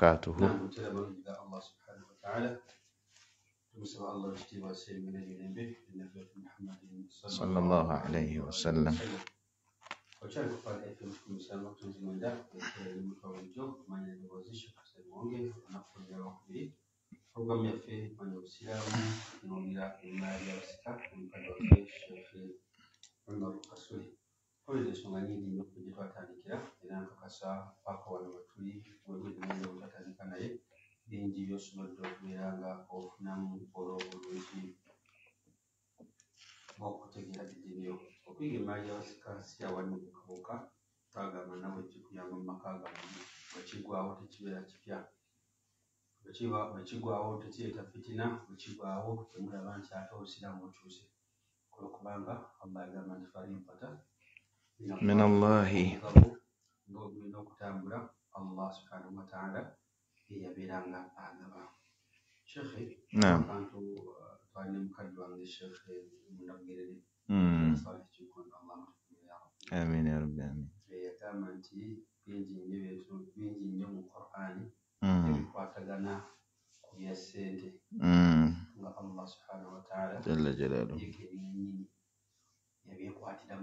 وبركاته نعم إلى الله سبحانه وتعالى وسوى الله اجتماع سير من الجنين به النبي محمد صلى الله عليه وسلم وشارك قال أي في مشكل وقت زمان ده المكون الجو ما ينبغيش حسن وانجي ونقفل يا وحبي وقام يفي من يوسيا ومن يلا وما يوسيا ومن يوسيا في عمر رسوله tuleeta ensonga nyingi nnyo ku gye twatandikira era nkakasa paako wano we tuli wegwegenda obutatandika naye bingi by'osobodde okubeera nga ofunamu olw'obulungi bwokutegeera bigibyo okuyiga emmaali y'abasikansi awanu kukabuka twagamba nabwe kikuyamba mu maka gamuno wekigwawo tekibeera kipya wekigwawo tekireeta fitina wekigwawo temulaba nti ate obusiramu otuuse kulwokubanga abbagamba nti twali mpata Min ɗo allah subhanahu wa taala e yaɓiranga annaba cheikh nam kanto tanim hmm. kalluwange cheikh nabgirede salihi kon allah amin ya rabbi amin e tamanti ɓeji ñeweto ɓeji ñamu qur'ani eɓe kwatagana ko wiya seede nga allah subhanahu wa taala jalla jalalu yeke ñini yaɓe kwatiɗam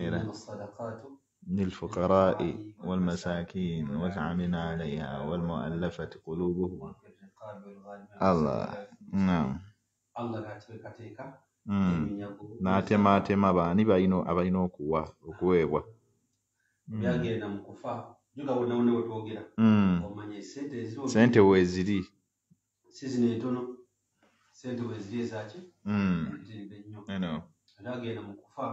إنما الصدقات للفقراء والمساكين والعاملين عليها والمؤلفة قلوبهم الله نعم n'atemaatema baani abalina okuwa okuweebwa byagenda mu kufa juga bonabona we twogera omanya esente eziri sente weeziri si zino entono sente weeziri ezaki ziribe nnyo era agenda mu kufa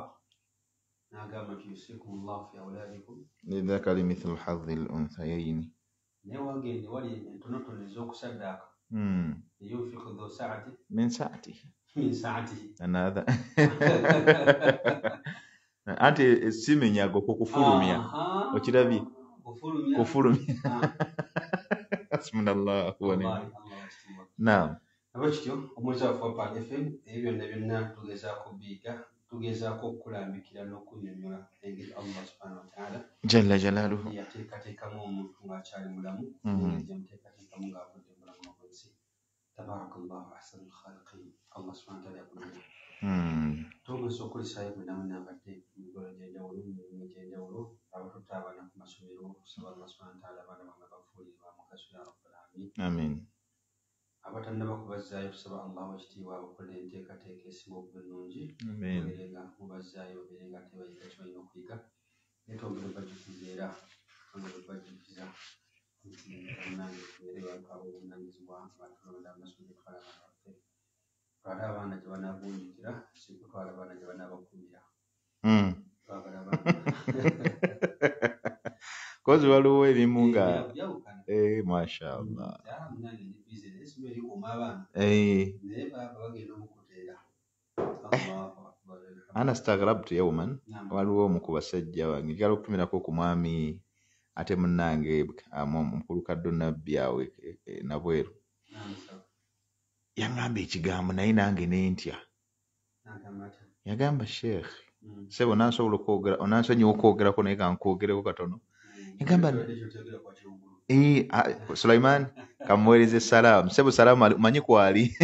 na agamba nti yusikum hadhi lunthayayini min saatihi anti si menyago kukufulumya okirabye kufulumya hasbunallahu kityo omwezi wafe wapa fm ebyo byonna byonna tugezaako biiga tugezaako okukulambikira n'okunyonyola engeri allah subhana wataala jalla jalaluhu yateekateekamu omuntu ngaakyali mulamu mm-hmm. gyemuteekateekamu ngaavudde mulamu abunsi tabaraka llahu ahsanu lkhaliqin allah subhana wataala yakulamu mm. tugesa okukolesayo mulamu nabadde emigolo gyenjawulo mirimu gyenjawulo abatutaabana ku masomero okusaba allah subhana wataala abaana bana bafuulire bamugasu ya rabbulamin amin, amin. amin. amin. amin. amin. amin. amin. abatannaba kubazaayo kusaba allah ekitiibwa okukola enteekateeka esinga okuba ennungi erenga mubazaayo erenga tebayiga kibalina okuyiga netongere bajukiza era tongere bajukiza abaana gye banagunjukira sikutwala abaana gye banabakumira hmm. twagala abaana kozi waliwo ebimu eh, nga eh, mashallahanastagrabtoyaman mm. eh. waliwo omuku basajja bange njagala okutumirako ku mwami ate munange mukulu kaddo nabbi awe nabweru yagamba ekigambo naye nange nentya yagamba sheekh mm. sebo onansobola onansonyiwa okwogerako naye gankwogereko katono suleiman kamuweereze salaamu sebo salaamu manyi kwali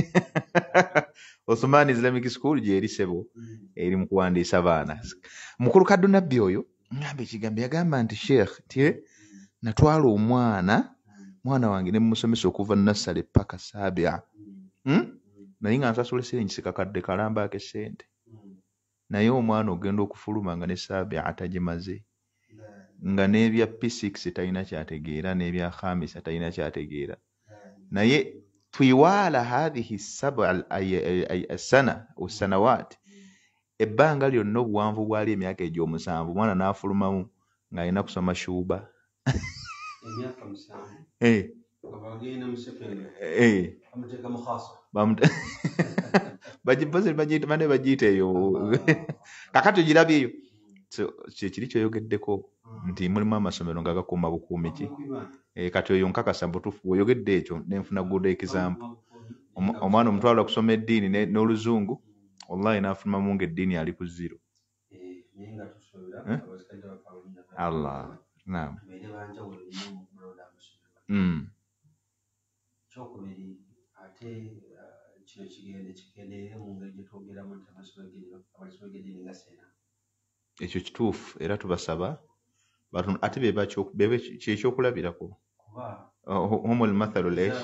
othuman islamic school gyeri sebo mm. eri mukuwandiisa baana mukulu kaddu nabbi oyo ngamba ekigambo yagamba nti sheikh tye mm. natwala omwana mwana wange nemumusomesa okuva nasale paka sabia mm. hmm? naye nga nsasula esere nkisikakadde kalambaako esente naye omwana ogenda okufuluma nga ne sabia tagimaze nga n'ebya p6 talina kyategeera n'ebya hamisa talina kyategeera hmm. naye twiwaala hathihi sana sanawat hmm. ebbanga lyonna obuwanvu bwali emyaka egy'omusanvu omwana n'afulumamu ng'alina kusoma shuuba eh. eh. bagiyita eyo kakati ogirabyeyo kyekiri kyoyogeddeko nti mulimu amasomero nga gakuuma bukuumi ki eh, kati oyo nkakasa butufu weyogedde ekyo nenfuna good example omwana omutwala okusoma eddiini n'oluzungu wallahi nafuluma munga eddiini ali ku zero eh? allah nam hmm. ekyo kituufu era tubasaba batono ate bebekyokulabirako homol mathalo leki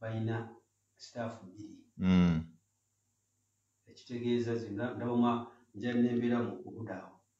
balina sitaafu biri ekitegeeza nabamanjalina embeera mu kubudaawo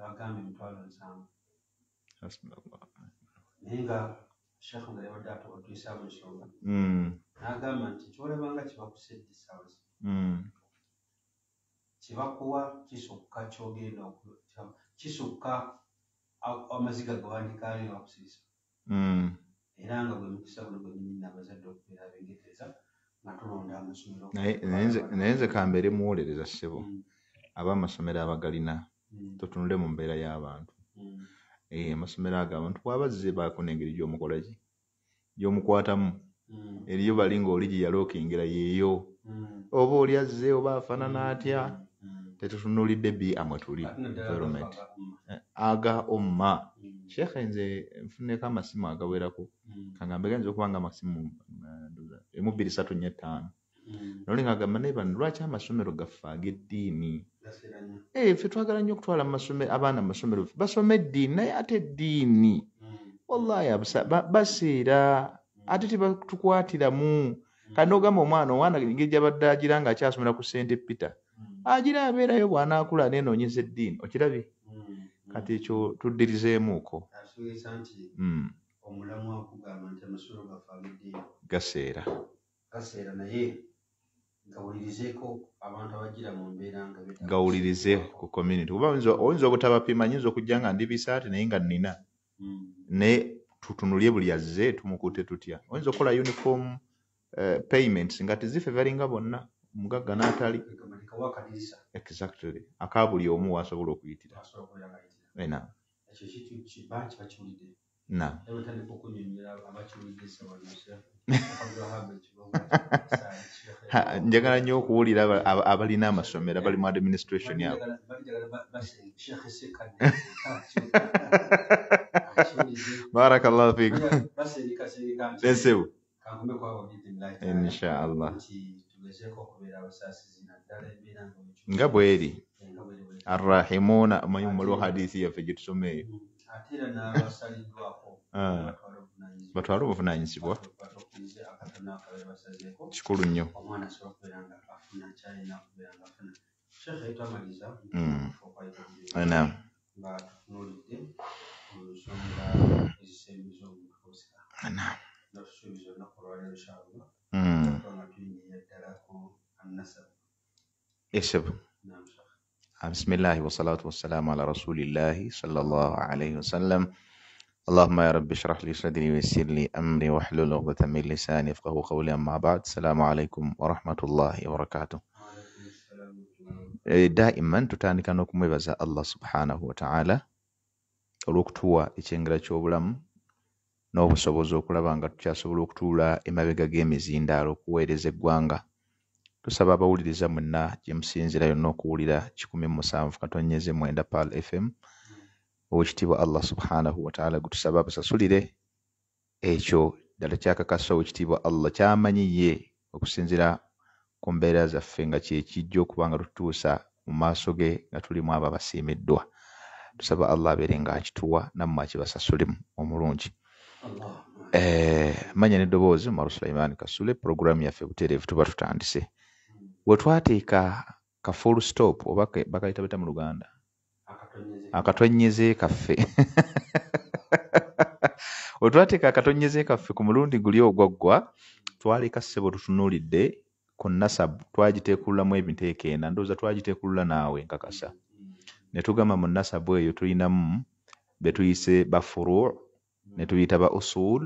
abagamba emitwalo nsanvu naye nga sheikhu nga yabadde atuwatuisa mu nsonga hmm. n'agamba nti kyolebanga kibakusedde sawas hmm. kibakuwa kisukka kyogenda kisukka amaziga gewandikaali bakusirisa hmm. era nga bwe mukisa guno gwenyini nabazadde okubeera abengereza nga tulonda amasomero naye nze kambeere muwolereza ssebo aba amasomero abagalina Hmm. totunule mu mbeera y'abantu hmm. eh, amasomero ago abantu bwabazze baako nengeri gyomukolaki gyomukwatamu hmm. eriyo bali ngaoli gyeyalookingira yeeyo oba oli azze oba afaanana atya tetutunulidde bia mwetuli eh, aga omma sheekhe nze nfuneko amasimu agawerako kangambeganiza okuba nga amasimu eh, emubiri satu nyetaano Mm. noli nga agamba naye bano lwaki amasomero gaffe ag'eddiini eh, ffe twagala nnyo okutwala abaana mumasomero ffe basome eddiini naye ate eddiini mm. wallahi abbaseera mm. ate tebatukwatiramu kati nogamba omwana omwana engeri gyabadde agira nga akyasomera ku sente peter agira abeerayo bw'anaakula nenoonyeza eddiini okirabye kati ekyo tuddirizeemuko gaseera gawulirize ku community kuba oyinza obutabapima nyinza okujja nga ndi bisaati naye nga nnina hmm. naye tutunulye buli azze tumukute tutya oyinza okukola uniform eh, payments nga tizife balinga bonna omugagga n'atali exactly aka buli omu waasobola okuyitira eh, ekyo kitu kiba kibakiwulidde na njagala nnyo okuwulira abalina amasomero abali administration yabo barakallahu fikum esebu inshaallah nga bweri eh, arrahimuna omanyi mumaliwo hadisi yaffe gye tusoma ah. batwale obuvunanyizibwa بسم الله والصلاة والسلام على رسول الله صلى الله عليه وسلم Allahumma ya rabbi shrah li sadri waysir li amri wahlul uqdatan min lisani yafqahu qawli amma ba'd. Assalamu alaikum wa rahmatullahi wa barakatuh. E, daiman tutandikana okumwebaza Allah subhanahu wa ta'ala olw'okutuwa ekyengera ky'obulamu n'obusobozi okulaba nga tukyasobola okutuula emabega g'emizindaalo okuweereza eggwanga tusaba abawuliriza mwenna gye musinzira yonna okuwulira 179 pal fm owekitiibwa allah subhanahu wataala gutusaba basasulire ekyo ddala kyakakasa owekitiibwa allah kyamanyiye okusinzira ku mbeera zaffe nga kyekijja okuba nga tutuusa mu maaso ge nga tulimu abo abasiimiddwa tusaba allah abeere ngaakituwa nammwe akibasasulimu omulungi eh, manya nedoboozi mumar sulaiman kasule puroguramu yaffe butereevu tuba tutandise wetwateeka ka full stop oba bakayita beta mu luganda akatonyeze kaffe wetwateeka akatonyeze kaffe ku mulundi guli ogwaggwa twaleka ssebo tutunuulidde ku nasabu twagiteekululamu ebiteeka ena ndowooza twagiteekulula naawe nkakasa ne tugamba mu nasabu eyo tulinamu be tuyise bafuru ne tuyita ba usul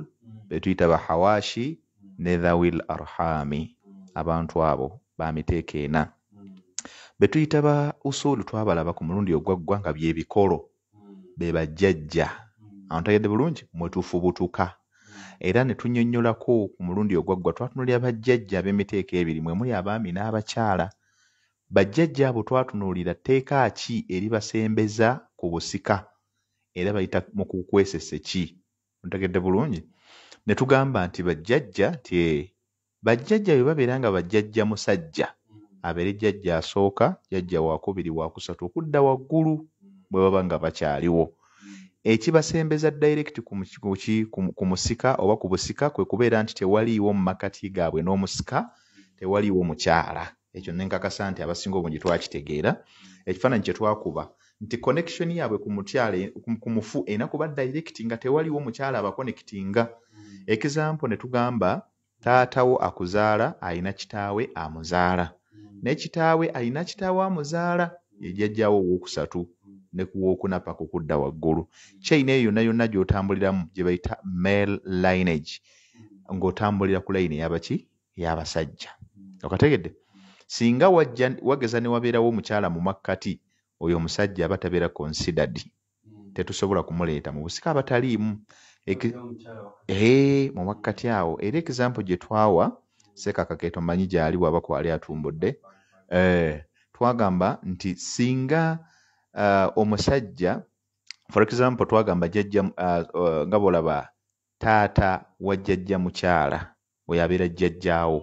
be tuyita ba hawashi ne dhawil arhami abantu abo ba miteeka ena be tuyita ba usuulu twabalaba ku mulundi ogwaggwa nga byebikolo hmm. be bajjajja hmm. ontegedde bulungi mwe tufubutuka hmm. era ne tunyonnyolako ku mulundi ogwaggwa twatunuulira bajjajja ab'emiteeka ebiri mwe muli abaami n'abakyala bajjajja abo twatunuulira tteeka ki eribasembeza ku busika era bayita mu kukwesese ki ontegedde bulungi ne tugamba nti bajjajja nti bajjajja bwe babeera nga bajjajja musajja abeere jjajja asooka jjajja waakubiri waakusatu okudda waggulu bwe baba nga bakyaliwo ekibasembeza direct ku musika oba ku busika kwe kubeera nti tewaliiwo mu makati gaabwe n'omusika tewaliiwo mukyala ekyo nenkakasa nti abasinga obungi twakitegeera ekifaananyi kyetwakuba nti connection yaabwe ku mufu erina kuba direct nga tewaliiwo mukyala abaconectinga ekizampo ne tugamba taatawo akuzaala ayina kitaawe amuzaala ne kitaawe alina kitaawe amuzaala ye jjajjaawo owookusatu ne kuwookuna paka kudda waggulu chaina eyo yonna yonna gy'otambuliramu gye bayita mail linage ng'otambulira ku layini eyabaki eyabasajja okategedde singa wajja wageza ne wabeerawo omukyala mu makkati oyo omusajja aba tabeera considered tetusobola kumuleeta mu busika abataliimu mu makkati awo era ekizampo gye twawa sekakaketo manyi gy'ali waabakwali atumbudde Eh, twagamba nti singa uh, omusajja for example twagamba jjajja uh, uh, nga bolaba taata wa jjajja mukyala weyabeera jjajjaawo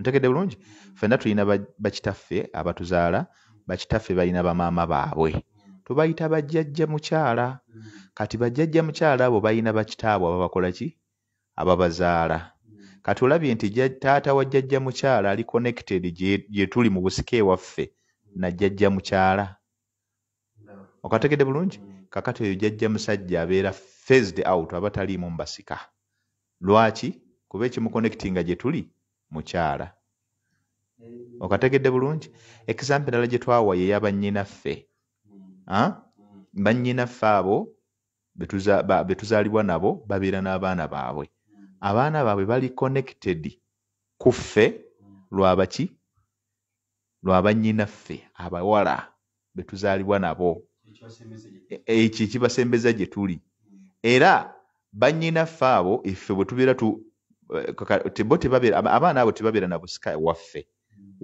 ntegedde bulungi fenna tulina bakitaffe abatuzaala bakitaffe balina bamaama baabwe tubayita bajjajja mukyala kati bajjajja mukyala abo balina bakitaabwe ababakola ki ababazaala katulabye nti taata wa jjajja mukyala ali connected gye tuli mu busika ewaffe na jjajja mukyala okategedde bulungi kakati oyo jjajja musajja abeera fased out aba taliimu mbasika lwaki kuba ekimuconnectinga gye tuli mukyala okategedde bulungi ekisampe endala gye twawa yeyabannyinaffe ah? bannyinaffe abo betuzaalibwa nabo babeera n'abaana baabwe abaana baabwe bali connected ku ffe lwabaki lwabanyinaffe abawala betuzaalibwa nabo e-, ekyo ekibasembeza gye tuli era bannyinaffe abo ife bwetubeeraabaana eh, abo tebabeera na busika waffe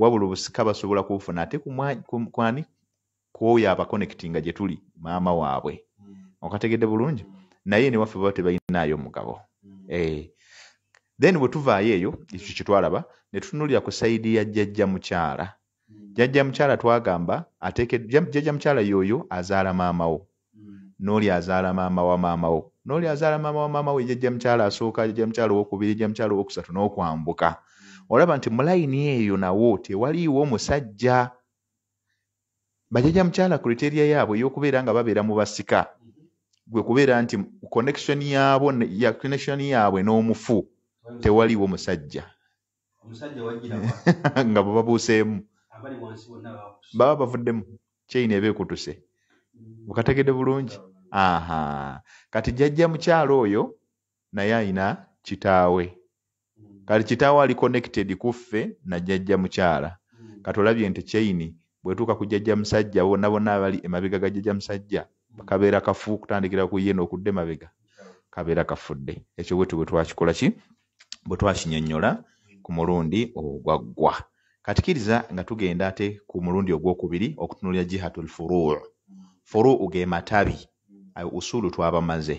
wabula obusika basobola kubufuna ate kwani kwoyo abaconectinga gye tuli maama waabwe okategedde bulungi naye newaffe baba tebalinaayo omugabo mm. Eh, then bwetuvaayo eyo ekyo kyetwalaba netutunulira ku sayidi ya jjajja mukyala jjajja mukyala twagamba jjajja mukyala yoyo azaala maamawo n'oli azaala maama wa maamawo n'oli azaala maama wa maamawo ejjajja mukyala asooka jjajja mukyala owokubiri jjajja mukyala owokusatu n'okwambuka olaba nti mulayini eyo nawo tewaliiwo musajja bajjajja mukyala kriteria yaabwe ey'okubeera nga babeera mu basika gwe kubeera nti connection yaabwe n'omufu ya tewaliwo musajja nga bwe babuuseemu baba bavuddemu kyeyina ebeekutuse bukategedde mm. bulungi aha kati jjajja mukyalo oyo naye ayina kitaawe mm. kati kitaawe ali connected kuffe na jjajja mukyala mm. kati olabye nti kyeyini bwetuuka ku jjajja musajja bonna bonna abali emabega ga jjajja musajja kabeera kafu okutandikira ku ye n'okudde emabega kabeera kafudde ekyo bwetu bwe twakikola ki bwe twakinyonnyola ku mulundi ogwaggwa katikiriza nga tugenda ate ku mulundi ogwokubiri okutunulira jihatu lfuruu furuu ge matabi usulu twabamaze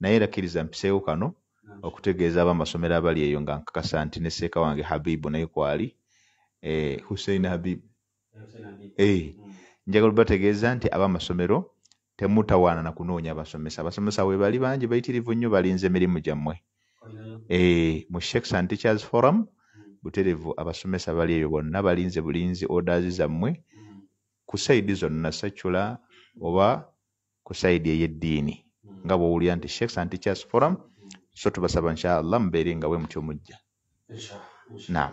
naye rakiriza mpiseewo kano okutegeeza abamasomero abali eyo nga nkakasa nti neseeka wange habibu naye kwali eh, husein habibu eh, njagala bategeeza nti abamasomero temutawaanana kunoonya abasomesa abasomesa webali bangi baitirivu nnyo balinze emirimu gyammwe Eh, mu sheks and teachers forum butereevu abasomesa bali eyo bonna balinze bulinzi orders zammwe ku saidi zonna sacula oba ku saidi eyeddiini nga bwowulira nti sheks and teachers forum so tubasaba nshallah mubeere nga we muty omujja nam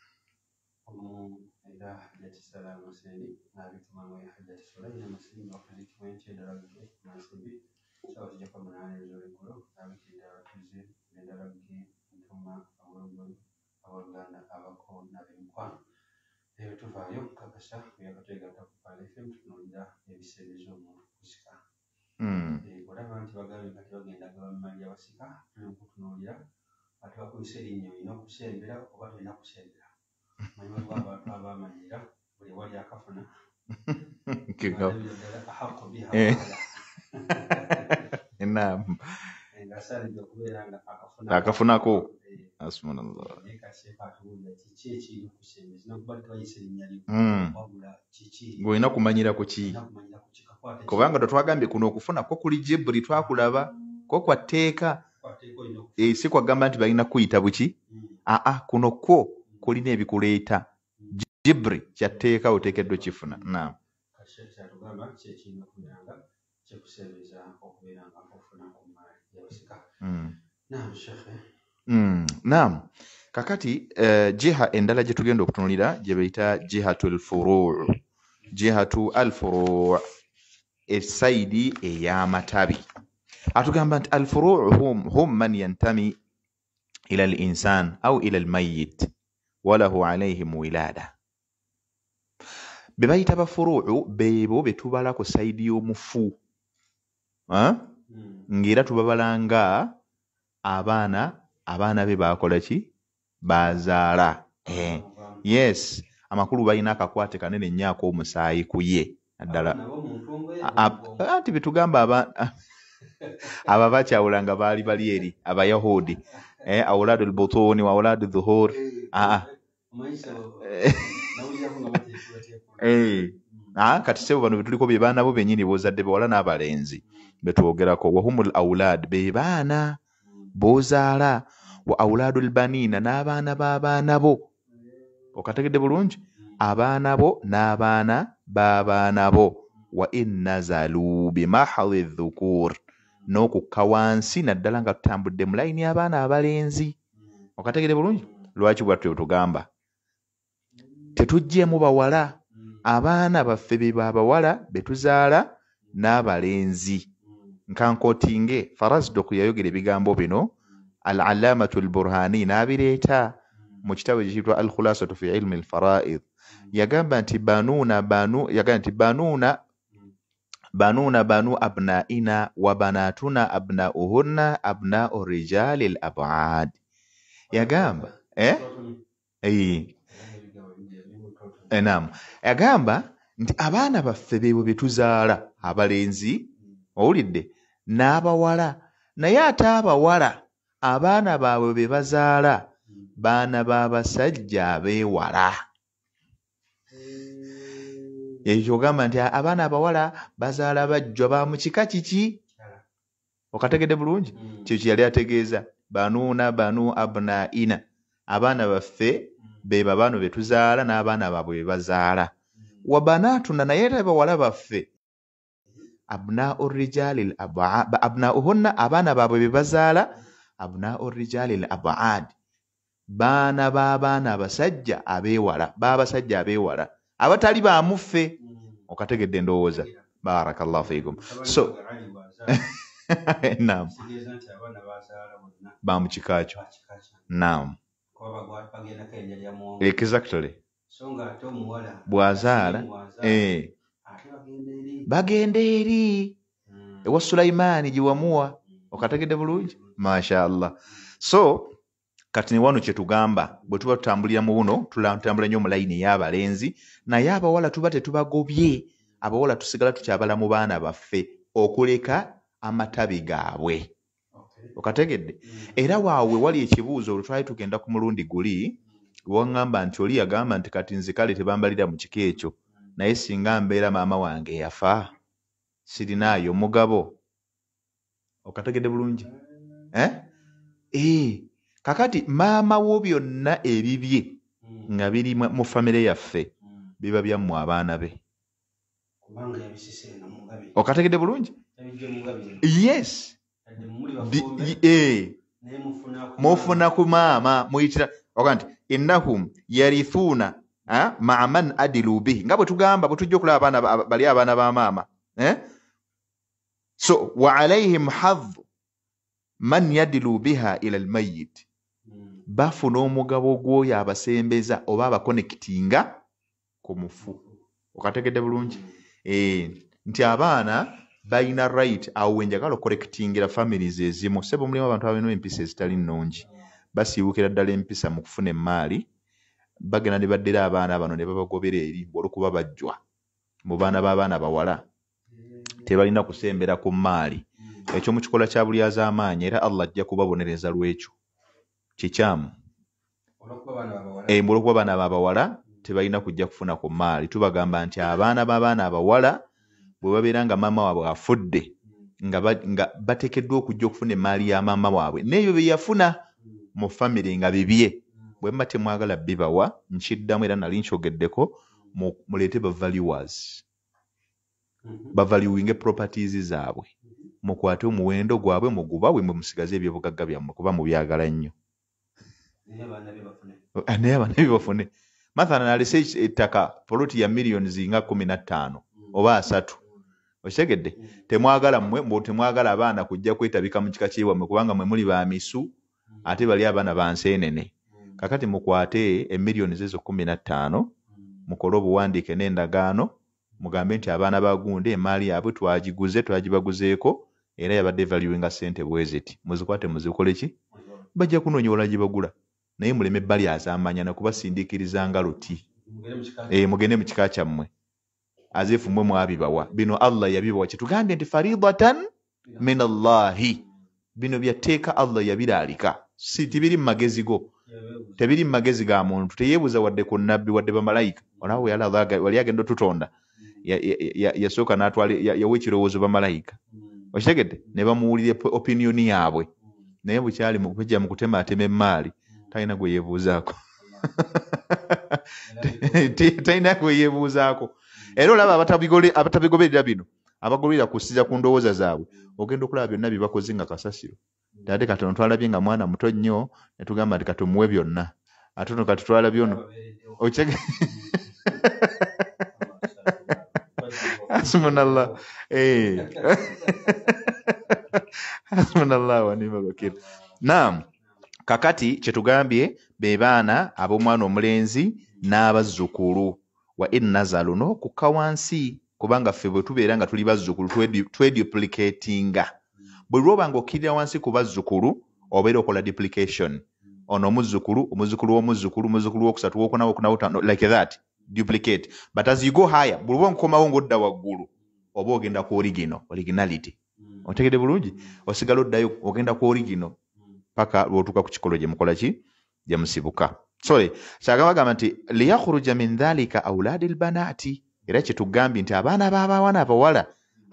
era jati sala musendi nabitumanga ya hajati sulaina musendi wakazi kwenche darabike nasibi sawa tija kwa mnaani uzo wikulu nabiki darabize mendarabike mtuma awurugun awaganda awako nabi mkwano hewe tufayo kakasa kwa katoe gata kupale fim tunonja hebise vizo mtu kusika Mm. Eh, kodaba nti bagabe kati bagenda kwa mmaji wasika, tuli kutunulia. Atwa kuisedi nyo ino kusembera oba tuli nakusembera. inam akafunako ng'olina kumanyira ku ki kubanga twetwagambye kuno okufuna ko kuli jebuli twakulaba ko kwa tteeka eh, si kwagamba nti balina kuyita buki mm. aa ah, ah, kuno kwo kulina ebikuleeta jiburi kya tteeka oteekeddwa okifuna naam kyatugamba kyekirina mm. mm. kakati eh, jiha endala gye tugenda okutunulira gye beyita jihatu lfuruu jihatu alfuruu esayidi ey'amatabi atugamba nti alfuruu hum man yantami ila linsan au ila lmayit walahu alaihim wilada bebayita bafuruu bebo betubala ku saidi y'omufu hmm. ngaera tubabalanga abaana abaana be bakola ki bazaala eh. yes amakulu balina akakwate kanene nnyo ak'omusaayi ku ye naddala anti betugamba abo abakyawulanga baali bali eri abayahudi eh, auladu lbutuni wa auladu dhuhur eh, ah, ah. eh. eh. ah, kati sebo bano betuliko bebaanabo benyini bozadde bewala n'abalenzi betwogerako wahumu lauladi bebaana bozaala wa auladu lbaniina n'abaana babaanabo okategedde bulungi abaanabo n'abaana babaanabo wa innazalu bimahadi dhukur n'okukka wansi naddala nga tutambudde mu layini y'abaana abalenzi okategere bulungi lwaki bwatu bwetugamba tetugjeemu bawala abaana baffe be baabawala be tuzaala n'abalenzi nkankootinge farasdok yayogera ebigambo bino al alamatu lburhani n'abireeta mu kitabo ekiyitwa al khulasatu fi ilmi lfaraid yagamba nti banuna banu yagamba nti banuna بنون بنو أبنائنا وبناتنا أبناؤهن أبناء الرجال الأبعاد يا جامبا إيه إيه Enam. Agamba nti abaana baffe beebo bye tuzaala abalenzi owulidde n'abawala naye ate abawala abaana baabwe be bazaala baana b'abasajja abeewala ekyo ogamba nti abaana abawala bazaala bajjwa ba mukika kiki okategedde bulungi hmm. kyo kye yali ategeeza banuuna banu abnaina abaana baffe hmm. beba abaana betuzaala n'abaana baabwe bebazaala hmm. wa banaatuna naye era bawala baffe abnau rijali abnauhunna abaana baabwe bebazaala abnau rijali l abaad baana b'abaana abasajja abeewala baabasajja abeewala ba abatali bamuffe mm. okategedde endowooza barakllah fikum so nam bamukika kyo nam exactly bwazaala eh. bagenda eri mm. ewa sulaimaani gyewamuwa mm. okategedde bulungi mashaallah so kati ne wano kye tugamba bwe tuba tutambulira mu buno tutambula nnyo mu layini ey'abalenzi naye abawala tuba tetubagobye abawala tusigala tukyabala mu baana baffe okuleka amatabi gaabwe okategedde mm. era waawe wali ekibuuzo olwetwali tugenda ku mulundi guli waŋŋamba nti oli yagamba nti kati nzi kale tebambalira mu kiko ekyo naye singa mbeera maama wange yafa sirinaayo omugabo okategedde bulungi e kakati maama wo byonna ebibye hmm. nga biri mu famire yaffe hmm. biba byammwe abaana be okategedde bulungi yes eh. mufuna ku maama muyitira oga nti innahum yarithuuna maa man adilu bihi nga bwe tugamba bwe tujja okulaba abaana bali abaana ba maama eh? so wa alaihim hadhu man yadilu biha ila almayit bafuna omugabo gw'oyo abasembeza oba abakonekitinga ku mufu okategedde bulungi eh, nti abaana balina right awo wenjagala okolekitingira families ezimu seba omulimu abantu abalina empisa ezitali nnungi basiibukira ddala empisa mu kufuna emaali bagenda ne baddera abaana bano ne babagobera eri olwokuba bajjwa mu baana b'abaana bawala tebalina kusembera ku maali ekyo mu kikola kya bulyaza amaanyi era allah ajja kubabonereza lwekyo kikyamu embulokuba baana babawala tebalina kujja kufuna ku maali tubagamba nti abaana babaana abawala bwe babeera nga maama waabwe afudde nga bateekeddwa okujja okufuna emaali ya maama waabwe neyo beyafuna mu famire nga bibye bwe mba temwagala bibawa nkiddamu era nali nkyogeddeko muleete bavaluwers bavaluinge properties zaabwe mukwate omuwendo gwabwe mugubawe mwe musigaze ebyobugagga byammwe kuba mubyagala nnyo Ah, naye abaana be bafune mathana nalese ettaka poloti ya millions nga kumi na ttaano mm. oba asatu okitegedde mm. temwagala mmwe temwagala abaana kujja kwetabika mu kika kyewammwe kubanga mwe muli bamisu mm. ate bali abaana bansenene kakati mukwate emillions ezo kumi na ttaano mukole obuwandiike n'endagaano mugambe nti abaana bagunda emaali yaabwe twagiguze twagibaguzeeko era yabadde evaluinga sente bweziti muzikwate muzikoleki bajja kunoonya olagibagula naye muleme ebbali azaamanyana kubasindiikiriza nga luti mugende mu kika eh, kyammwe azeefumwe mwabibawa bino allah yabibawa kyetugambye nti faridatan min allahi bino byateeka allah yabiraalika si tibiri mu magezi go tebiri mu magezi ga muntu teyebuza wadde ku nabbi wadde bamalayika olaawo wali agenda otutonda mm. yasooka n'atwala yawa ekirowoozo bamalayika mm. okitegedde ne bamuwulira opiniyoni yaabwe mm. naye bukyali mukujja mu kutematema emmaali talina gwe yeebuuzaako talina gwe yeebuuzaako era olaba abatabigoberera bino abagoberera kusiza ku ndowooza zaabwe ogenda okulaba byonna bye bakoze nga kasasiro ate kati ono twalabye nga mwana muto nnyo ne tugamba nti kati omuwe byonna ate ono kati twalabye ono asmanallah eh. asmanallah wanimabakira nam kakati kyetugambye be baana ab'omwana omulenzi n'abazzukulu wa enazar luno kukka wansi kubanga ffe bwe tubeera nga tuli bazzukulu tweduplicatinga bwe lwoba ngaokkirira wansi ku bazzukulu obeera okola duplication ono omuzzukulu omuzzukulu womuzzukulu muzzukulu wokusatu wokunawokunawotano like that duplicate but as you go higher buli oba nkukomawo ng'odda waggulu oba ogenda ku origino originality otegedde bulungi osigala oddayo ogenda ku origino paka lwotuuka ku kikolo gyemukola ki gyemusibuka sorry kyagabagamba nti liyakhuruja min dhalika auladi lbanaati era kyetugambye nti abaana babawana abawala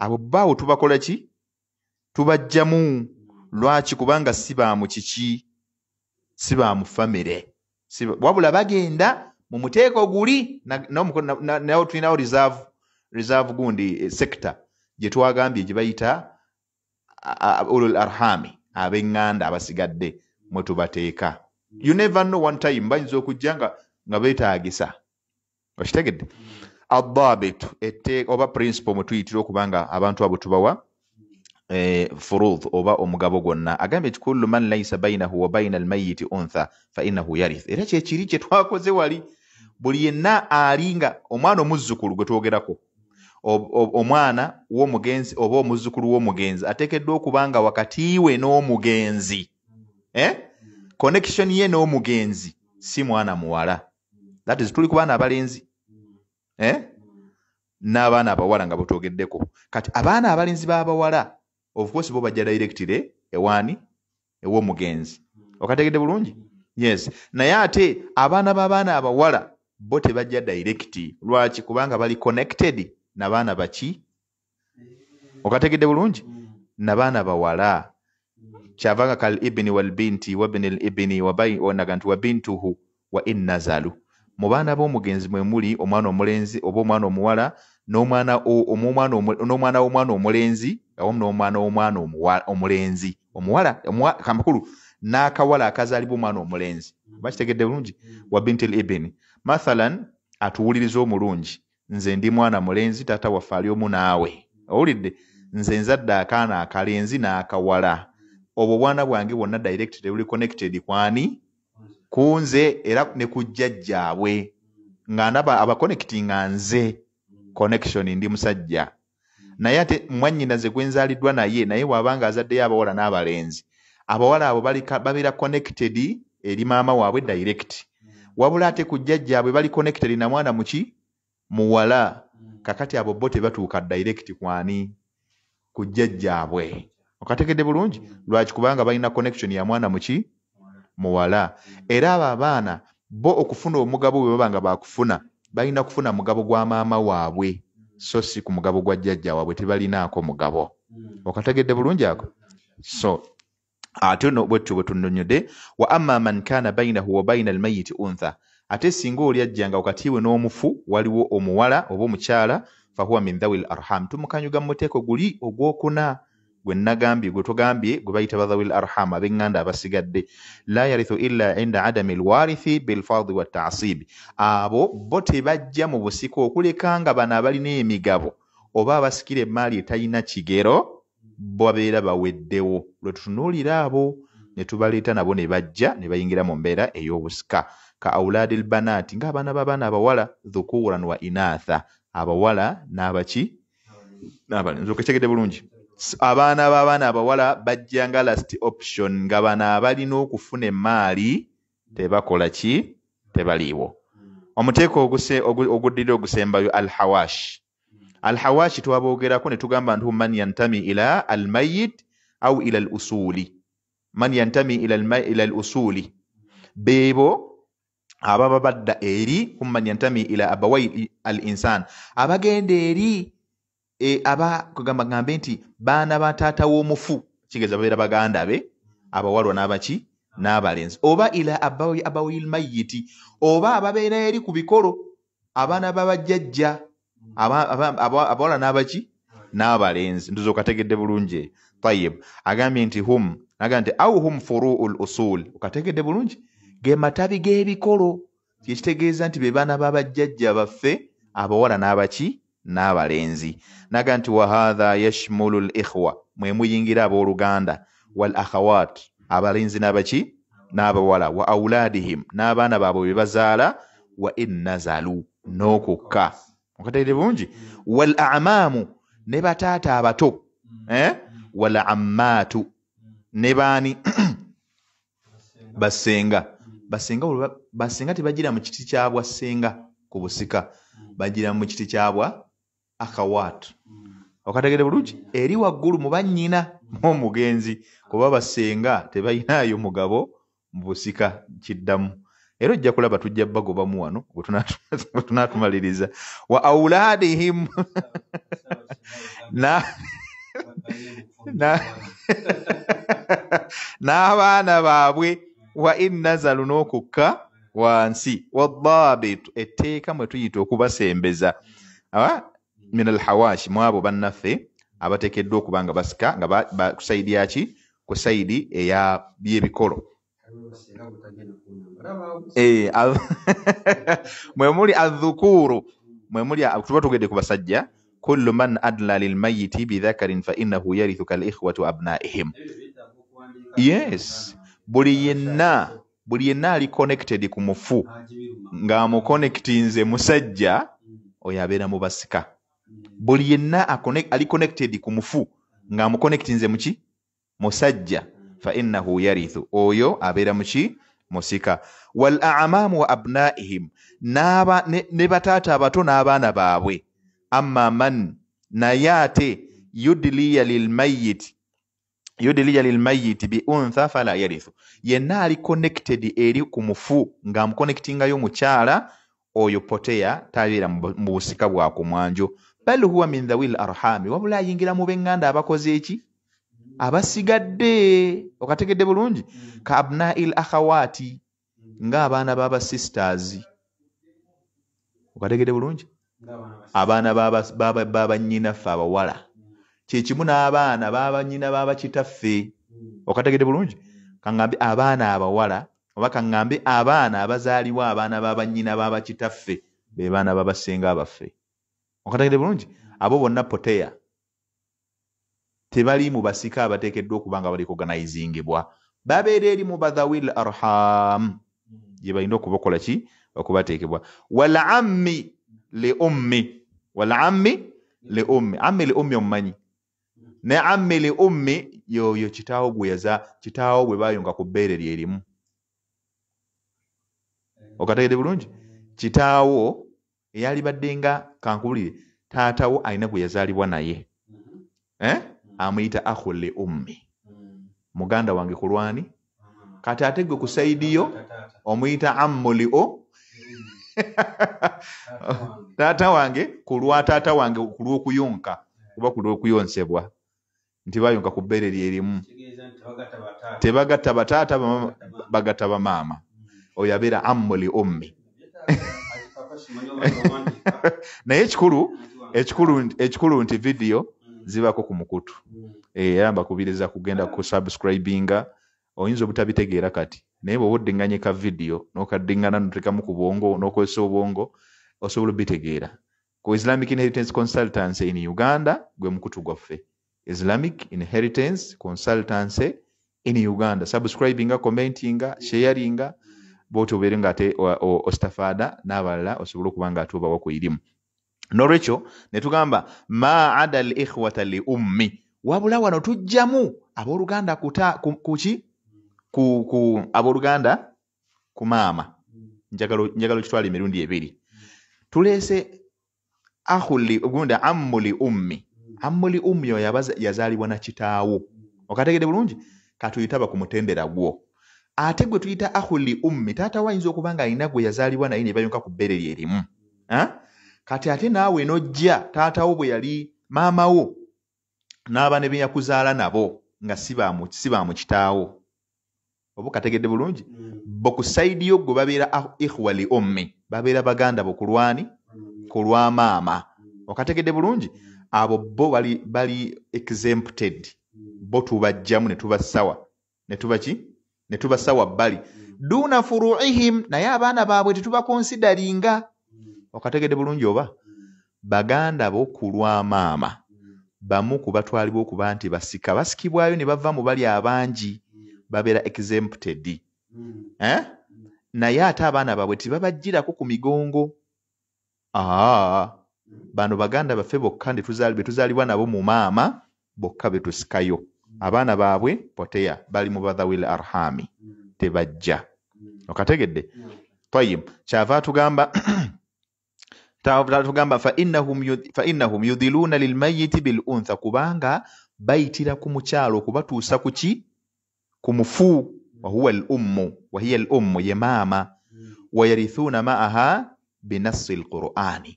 abo baawo tubakola ki tubajjamu lwaki kubanga sibaamu kiki sibaamu famire siba, wabula bagenda mu muteeko guli nawo tulinawo reserve gundi eh, sector gye twagambye gye bayita ulul arhami ab'eŋŋanda abasigadde mwe tubateeka you never know one time bayinza okujja nga beetaagisa okitegedde adabitu oba principle mwe tuyitira okubanga abantu abo tubawa eh, furuth oba omugabo gwonna agambye kikullu man laisa bainahu wa baina almayiti untha fainahu yarith era kyekiri kye twakoze wali buli yenna ali nga omwana omuzzukulu gwe twogerako omwana womugenzi oba omuzzukulu w'omugenzi ateekeddwa okuba nga wakati we n'omugenzi eh? connection ye n'omugenzi si mwana muwala thatis tuli ku baana abalenzi eh? n'abaana abawala nga betwogeddeko kati abaana abalenzi b'abawala ofcourse bo bajja directire ewaani ew'omugenzi okategedde bulungi yes naye ate abaana b'abaana abawala bo tebajja directi lwaki kubanga bali connected nabaana baki okategedde bulungi hmm. nabaana bawala kyava nga kal ibini walbinti wabin al ibini wanaga nti wabintuhu wa innazalu mu baana b'omugenzi mwe muli omwana omulenzi oba omwana omuwala n'omwana w'omwana omulenzi awamu n'omwana w'omwana omulenzi omuwala kamakulu n'akawala akazaalibwa omwana omulenzi oba kitegedde bulungi hmm. wa binti al ibini mathalan atuwuliriza omulungi nze ndi mwana mulenzi taata waffe ali omu naawe owulidde nze nzadde akaana akalenzi n'akawala obwo obwana bwange bwonna directed buli connected kwani ku nze era ne ku jjajjaabwe nga ndaba abaconnecti nga nze connection ndi musajja naye ate mwannyinaze gwe nzaaliddwa naye naye waaba nga azaddeyo abawala n'abalenzi abawala abo babeera connected eri maama waabwe direct wabula ate ku jjajjaabwe bali connected na mwana mu ki muwala hmm. kakati abo bo tebatuuka direct kwani ku jjajjaabwe okategedde bulungi hmm. lwaki kubanga balina connection ya mwana muki muwala hmm. era abo abaana bo okufuna omugabo bwe baba nga baakufuna balina kufuna mugabo gwa maama waabwe so si ku mugabo gwa jjajja waabwe tebalinaako mugabo okategedde bulungi ako so ate no bwetu bwe tunonyodde wa amma man kana bainahu wa baina almayiti untha ate singa oli ajjanga wakati we n'omufu waliwo omuwala oba omukyala fahuwa min dhawi l arham tumukanyuga muteeko guli ogwokuna gwe nagambye gwe tugambye gwe bayita ba dhawi l arham abeŋŋanda abasigadde la yarithu illa inda adami l warithi bilfadi waltasibi abo bo tebajja mu busiko okuleka nga bano abalina emigabo oba abasikira emaali etalina kigero babeera baweddewo lwe tutunuulira abo ne tubaleeta nabo ne bajja ne bayingira mu mbeera ey'obusika ka auladi lbanaati ngaabaana babaana abawala dhukuran wa inatha abawala nabaki nabalenzkekegede bulungi abaana babaana abawala bajjanga last option nga bano abalina okufuna emaali tebakola ki tebaliiwo omuteeka oguddirira ogusembayo alhawash alhawash twaboogerako ne tugamba nti man yantami ila almayit au ila lusuuli man yantami ila lusuuli beebo ababa badda eri kummanya ntami ila abawai al insan abagenda eri e, abakugamba gambe nti baana ba taata w'omufu kigeza babeera baganda be abawalwa n'abaki n'abalenzi oba ila abawai, abawai lmayiti oba ababeera eri ku bikolo abaana babajjajja abawala n'abaki n'abalenzi ntuzo okategedde bulungi e. tayib agambye nti hum agamba nti au hum furuu l usul okategedde bulungi ge matabi g'ebikolo kyekitegeeza nti be baana b'abajjajja baffe abawala n'abaki n'abalenzi naga nti wahatha yashmulu l ikhwa mwe muyingira abooluganda wal akhawat abalenzi n'abaki n'abawala wa aulaadihim n'abaana baabwe be bazaala wa innazalu n'okukka okatayire bungi wal amaamu ne bataata abato eh? wal ammaatu ne baani basenga basenga basenga tebagira mu kiti kyabwa senga ku busika bagira mu kiti kyabwa akawaatu okategere bulungi eri waggulu mubanyina muomugenzi kuba basenga tebayinaayo mugabo mu busika kiddamu era ojja kulaba tujja bagobamu wano bwe tunatumaliriza wa auladihim n'abaana baabwe wa innazalu n'okukka wansi waddaabitu etteeka mwe tuyita okubasembeza min alhawashi mwabo bannaffe abateekeddwa okuba nga basika nga ku sayidi yaki ku sayidi eyebyebikolo eh, mwemuli adhukuru mwemuli tuba tugedde ku basajja kullu man adla lilmayiti bidhakarin fa innahu yarithu kal ikhwatu abnaihim yes buli yenna buli yenna ali connected ku mufu ng'amukonektinze musajja oyo abeera mu basika buli yenna ali connected ku mufu ng'amukonektinze muki musajja fainahu yarithu oyo abeera muki musika wal amaamu wa abnaihim naba ne, ne bataata abato n'abaana baabwe amma man naye ate yudliya lilmayiti yudiliya lilmayiti bi untha fala yarithu yenna ali connected eri ku mufu ng'amukonekitingayo mukyala oyo poteya tabeera mu busika bwa ku mwanjo bal huwa min dhawil arhami wabula ayingira mu benganda abakoze eki abasigadde okategedde bulungi ka abnail akhawaati ng'abaana b'abasisters okategedde bulungi abaana b'abanyinaffe abawala ba, ba, ba, ba, ba, ba, ba, ba, ba, kyekimu n'abaana babanyina babakitaffe hmm. okategedde bulungi hmm. kaambe abaana abawala oba kaambe abaana abazaaliwo abaana babanyina babakitaffe be baana babasinga abaffe okategedde bulungi hmm. abo bonna poteya tebali mu basika abateekeddwa okuba nga bali kuganayizingibwa babeera eri mu bathawil arham gye balina okubakola ki okubateekebwa walammi li ummi walammi li ummi ammi li ummi omumanyi ne ammili ummi yoyo kitaawo gwe yaza kitaawo gwe bayonga ku bbeere lyerimu okategedde bulungi kitaawo eyalibadde nga kankubulire taatawo alina gwe yazaalibwa naye eh? amuyita ahule ummi muganda wange kulwani kati ate gwe ku saidiyo omuyita ammuli o taata wange kulwa taata wange kulwokuyonka oba kulwokuyonsebwa nti bayonka ku bbeere lyerimu tebagatta bataata bagatta bamaama oyo abeera amuli ommi naye ekikulu nti vidiyo zibako ku mukutu mm. era eh, mbakubiriza kugenda ku subscribinga oyinza obutabitegeera kati naye bweoba oddinganyeka vidiyo nokaddingana notekamu ku bwongo nokozesa obwongo osobola obitegeera ku islamic inheritance consultance in uganda gwe mukutu gwaffe Islamic Inheritance Consultancy in Uganda subscribinga commentinga sharinga bwoti obeere nga ate ostafada n'abalala osobole okuba nga ate ku irimu nolwekyo ne tugamba ma ada al ikhwata li ummi wabula wano tujjamu abooluganda kuki ku abooluganda ku maama njagala kitwala emirundi ebiri tuleese ahuli gunda ammu li ummi amuli umyo yazaalibwa na kitaawo okategedde bulungi katuyitaba ku mutendera gwo ate gwe tuyita ahuli ummi taata wayinza okuba nga alina gwe yazaalibwa naye ne bayonka ku bbere lyerimu kati ate naawe nojja taatawo bwe yali maamawo n'abane be yakuzaala nabo nga si ba mukitaawo oba okategedde bulungi mm. bwe ku saidi yo gwe babeera ah, ihwali ommi babeera baganda bwe kulwani ku lwamaama mm. okategedde bulungi mm. abo bo bali bali exempted hmm. bo tubajjamu ne tubasawa ne tuba ki ne tubasawa bbali hmm. duuna furuihim naye abaana baabwe tetubakonsidalinga hmm. okategedde bulungi oba baganda bokulwamaama bamu kubatwalibwa okuba nti basika basikibwayo ne bava mu bali abangi babeera exempted eh? naye ate abaana baabwe tebabajjirako ku migongo aa ah. bano baganda baffe bokka bye tuzaalibwa nabo mu maama bokka be tusikayo abaana baabwe poteya bali mu badhawil arhami tebajja okategedde tayib kyava atugamba tugamba fainnahum yudhiluuna lilmayiti bil untha kubanga bayitira ku mukyalo okubatuusa ku ki ku mufu wahuwa l ummu wahiya l ummu ye maama wayarithuuna maaha binassi lqur'ani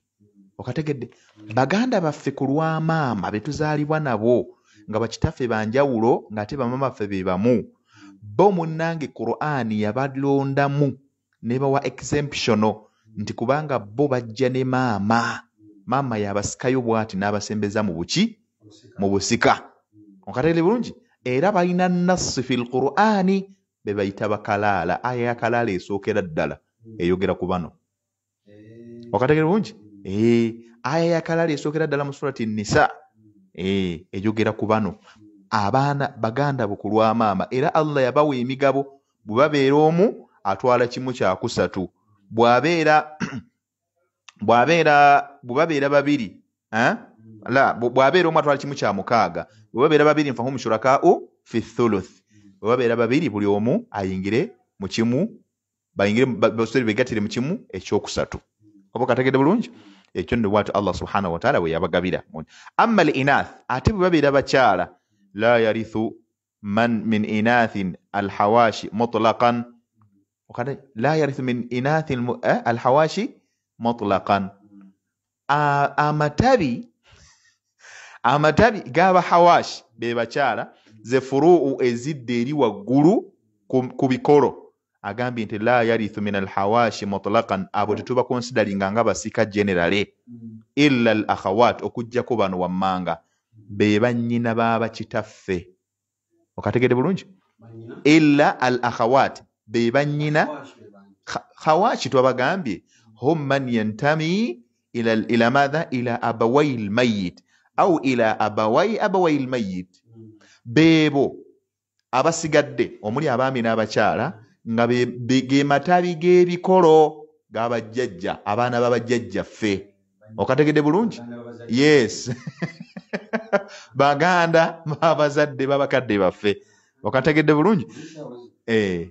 okategedde baganda baffe ku lwamaama betuzaalibwa nabo nga bakitaffe banjawulo ngaate bamamaffe be bamu bo munnange kurani yabalondamu nebawa exemptiono nti kubanga bo bajja ne maama maama yabasikayo bwati n'abasembeza mu buki mu busika okategedde bulungi era balina nassi fi lqurani be bayita bakalaala aya yakalaala esookera ddala eyogera ku bano okategere bulungi Eh, aya yakalala esookera ddala mu surati nisa egyogera eh, ku bano abaana baganda bo ku lwamaama era allah yabawa emigabo bwe babeera omu atwala kimu kyakusatu bwabeera bwabeera bwe babeera babiri eh? la bwabeera omu atwala kimu kyamukaaga bwe babeera babiri nfahu mushurakau fi thuluth bwe babeera babiri buli omu ayingire mukimu bayingire begatire mu kimu ekyokusatu oba okategedde bulungi ekyo nno bwatyo allah subhanahu wataala bwe yabagabira amma al inath ate bwe babeera bakyala la yarithu man min inathin al hawashi mutlaqan la yarithu min inathin eh, al hawashi mutlaqan amatabi amatabi g'abahawashi be bakyala ze furuu ezidda eri waggulu ku bikolo agambye nti la yarithu min alhawashi mutlaqan abo tetuba konsidalinga nga basika generale mm. illa al akhawat okujjako bano wammanga mm. be bannyina baabakitaffe okategedde bulungi illa al akhawat be bannyina khawashi twabagambye mm. hum man yantami ila, ila matha ila abawai lmayit au ila abawai abawai lmayit beebo abasigadde omuli abaami n'abakyala mm -hmm. nga ge matabi g'ebikolo g'abajjajja abaana babajjajjaffe okategedde bulungi yes baganda babazadde babakadde baffe okategedde bulungi eh.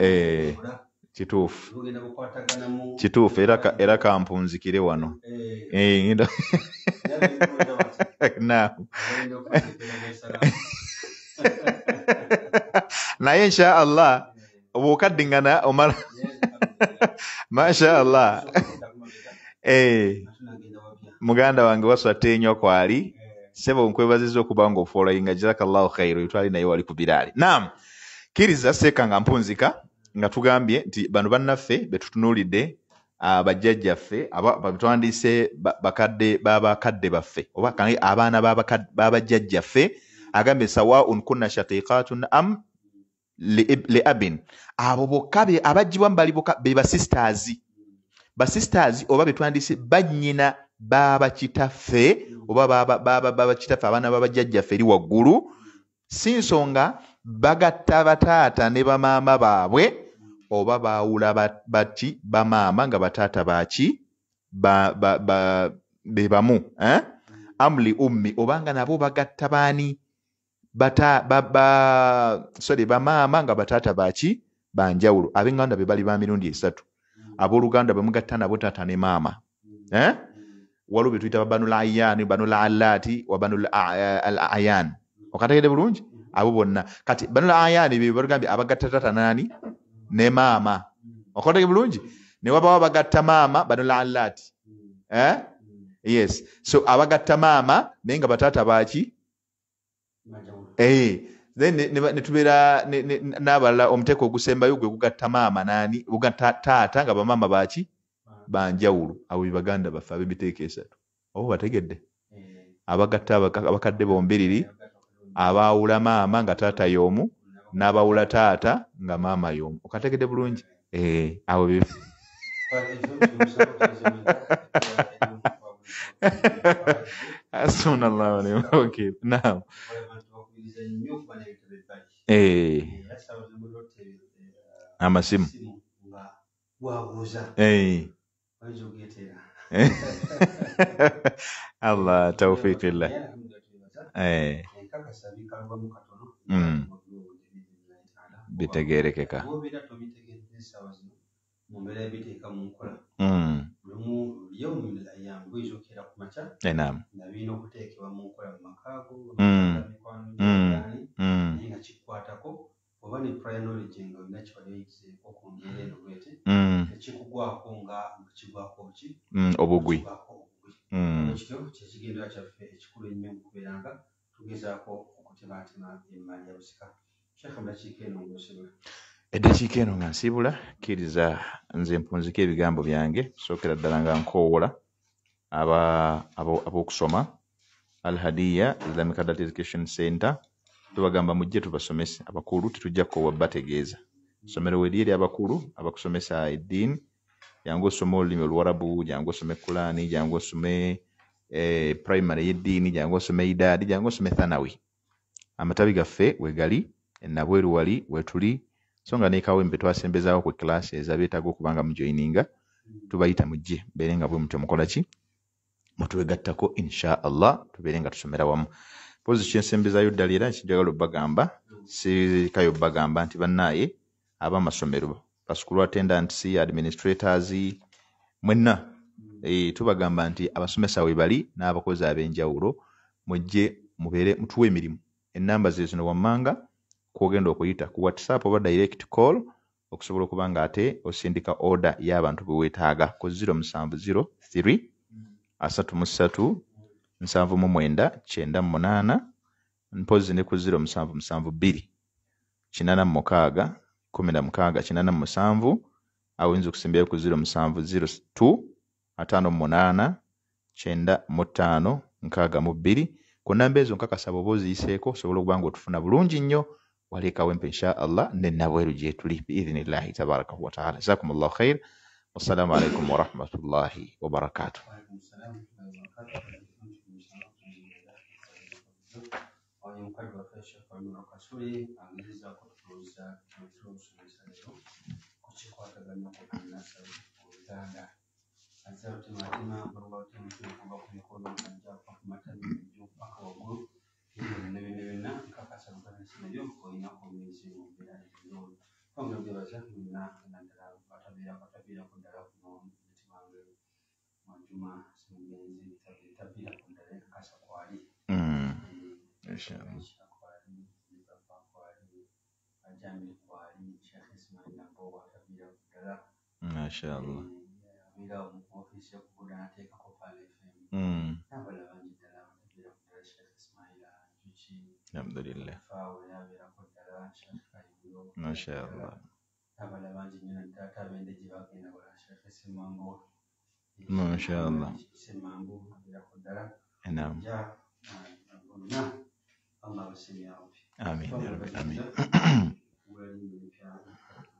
eh. kituufu kituufu era kampunzikire wano Eh, eh naye insha allah bw'okaddingana omala masha allah eh. muganda wange waswatenyo kwali sebo nkwebazizza okuba nga ofolayinga jazakallahu khairu yitwali naye wali kubiraali nam kiriza seeka nga mpunzika nga tugambye nti bano bannaffe betutunuulidde uh, ah, bajjajjaffe betwandiise bakadde babakadde baffe oba abaana babajjajjaffe ba, ba, ba, ba, ba, ba, ba, ba, agambye sawaun kunna shatiqatun am li abin abo bokka abagibwa mu balibokabe basistaazi basistaazi oba betwandise bannyina babakitaffe oba babakitaffe abaana babajjajjaffe eri waggulu si nsonga bagatta bataata ne bamaama baabwe oba baawula baki bamaama nga bataata baki be bamu eh? amuli ummi obanga nabo bagatta baani bata baba sorry bamaama nga bataata baki banjawulo ab'enganda be bali ba mirundi esatu mm. abooluganda bwe mugatta nabo taata ne maama mm. Eh? Mm. waliwo be tuyita babanul ayani banul alaati wabanul eh, ayan okategedde bulungi abo bonna kati banul ayani be balugambye abagatta taata nani ne maama okotegedde bulungi ne wabawo abagatta maama banul eh? yes so abagatta maama naye nga bataata baaki netubeera nabalala omuteeka ogusembayo gwe gugatta maama nani gugatta taata nga bamaama baki banjawulo abo baganda baffe abemiteeka esatu obo bategedde eh. abagatta abakadde bombiriri abaawula maama nga taata y'omu n'abawula taata nga maama y'omu okategedde bulungi eh, awo asunallahu alaiwakil naam Eh. amasimu eh. allah taufiqillah eh. mm. bitegerekeka mumbeera ebiteeka mu nkola mm. lumu yo yangu izukira ku maca eh, nabiina okuteekebwa mu nkola mu makaago mm. mm. naye nga kikukwatako oba ne prionology nga olina kibaliyigizeeko ku ngeri eno bwete ekikugwako nga kigwako ki obugwi kityo kyekigendera kyaffe ekikulu ennyo okubeera nga tugezaako okutematema emmaali ya busika shekha mulakiika eno ngosibwa eddakiika eno nga nsiibula kkiriza nze mpunzika ebigambo byange sookera ddala nga nkoowola ab'okusoma alhadiya islamic adult education center tubagamba mujje tubasomese abakulu tetujja kkoowa bategeeza somero weryeri abakulu abakusomesa eddiini jangu osome olulimi oluwarabu jangu osome kulaani jangu osome eh, primary yeddiini jangu osome idaadi jangu osome thanawi amatabi gaffe wegali enabwerwali wetuli so nga nekawembe twasembezaawo ku klasi ezabetaga okubanga mujoininga tubayita mujje mbeere nga bwe mutyo mukolaki mutwegattako inshaallah tubeere nga tusomera wamu pozi kyensembezayo ddala era kijagala obbagamba sikayo bbagamba nti bannaaye aba amasomero basukulu attendants administrators mwenna eh, tubagamba nti abasomesa we bali n'abakozi ab'enjawulo mujje mubeere mutuwa emirimu enamba zezino wammanga kwogenda okuyita ku whatsapp oba direct call okusobola okuba nga ate osindika order y'abantu bwe weetaaga ku 0703 7798 mpozi ne ku 0772 awoyinza okusimbayo ku 0702 58952 ku namba ezo nkakasaba oba oziyiseeko osobola okuba nga otufuna bulungi nnyo وليك وين إن شاء الله ننوير لي بإذن الله تبارك وتعالى جزاكم الله خير والسلام عليكم ورحمة الله وبركاته ibintu n'ebinebina nkakasaba nesimaiyo olina kubizibumbira ebirungi kubanga byebaza nina naddala batabeerako tabeerako ddala kuno muti wange mwajuma simugenzi tabeerako ddala enkakasa kwali kwali baba kwali ajambi kwali shekh ismail nabo watabeerako ddala mashallah abeerawo mu ofiisi yokubuda nateekako pala fm n'abala bangi الحمد لله ما شاء الله ما شاء الله نعم آمين يا رب آمين